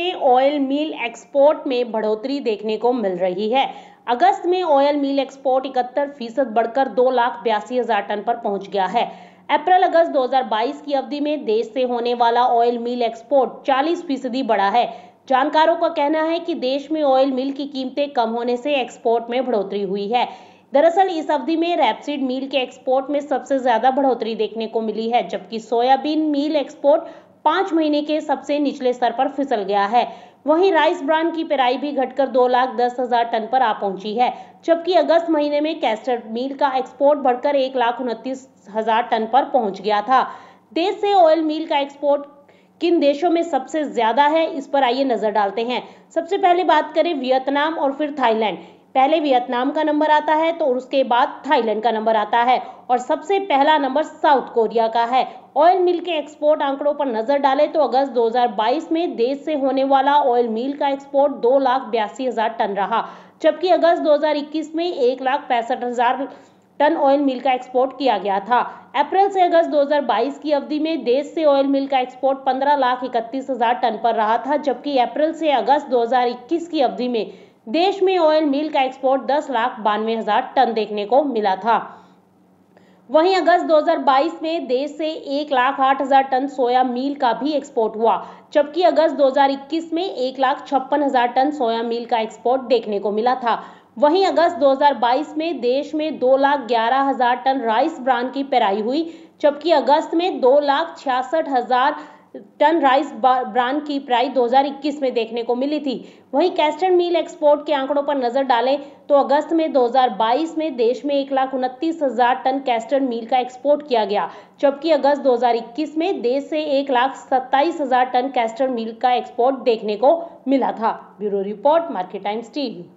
में ऑयल मिल एक्सपोर्ट में बढ़ोतरी देखने को मिल रही है अगस्त में ऑयल मिल एक्सपोर्ट इकहत्तर फीसद बढ़कर दो लाख बयासी हजार टन पर पहुंच गया है अप्रैल अगस्त 2022 की अवधि में देश से होने वाला ऑयल मिल एक्सपोर्ट 40 फीसदी बढ़ा है जानकारों का कहना है कि देश में ऑयल मिल की कीमतें कम होने से एक्सपोर्ट में बढ़ोतरी हुई है दरअसल इस अवधि में रैपसिड मील के एक्सपोर्ट में सबसे ज्यादा बढ़ोतरी देखने को मिली है जबकि सोयाबीन मील एक्सपोर्ट पांच महीने के सबसे निचले स्तर पर फिसल गया है वहीं राइस ब्रांड की पेराई भी घटकर दो लाख दस हजार टन पर आ पहुंची है जबकि अगस्त महीने में कैस्टर मिल का एक्सपोर्ट बढ़कर एक लाख उनतीस हजार टन पर पहुंच गया था देश से ऑयल मिल का एक्सपोर्ट किन देशों में सबसे ज्यादा है इस पर आइए नजर डालते हैं सबसे पहले बात करें वियतनाम और फिर थाईलैंड पहले वियतनाम का नंबर आता है तो उसके बाद थाईलैंड का नंबर आता है और सबसे पहला नंबर साउथ कोरिया का है ऑयल मिल के एक्सपोर्ट आंकड़ों पर नजर डालें तो अगस्त 2022 में देश से होने वाला ऑयल मिल का एक्सपोर्ट दो लाख बयासी हजार टन रहा जबकि अगस्त 2021 में एक लाख पैंसठ हजार टन ऑयल मिल का एक्सपोर्ट किया गया था अप्रैल से अगस्त 2022 की अवधि में देश से ऑयल मिल का एक्सपोर्ट पंद्रह लाख इकतीस हजार टन पर रहा था जबकि अप्रैल से अगस्त 2021 की अवधि में देश में ऑयल मिल का एक्सपोर्ट दस लाख बानवे हजार टन देखने को मिला था वहीं अगस्त 2022 में देश से एक लाख आठ हजार टन सोया मील का भी एक्सपोर्ट हुआ जबकि अगस्त 2021 में एक लाख छप्पन हजार टन सोया मील का एक्सपोर्ट देखने को मिला था वहीं अगस्त 2022 में देश में दो लाख ग्यारह हजार टन राइस ब्रांड की पेराई हुई जबकि अगस्त में दो लाख छियासठ हजार टन राइस ब्रांड की प्राइस 2021 में देखने को मिली थी वहीं कैस्टर्ड मिल एक्सपोर्ट के आंकड़ों पर नजर डालें तो अगस्त में 2022 में देश में एक लाख उनतीस हजार टन कैस्टर्ड मिल का एक्सपोर्ट किया गया जबकि अगस्त 2021 में देश से एक लाख सत्ताईस हजार टन कैस्टर्ड मिल का एक्सपोर्ट देखने को मिला था bureau report Market Times TV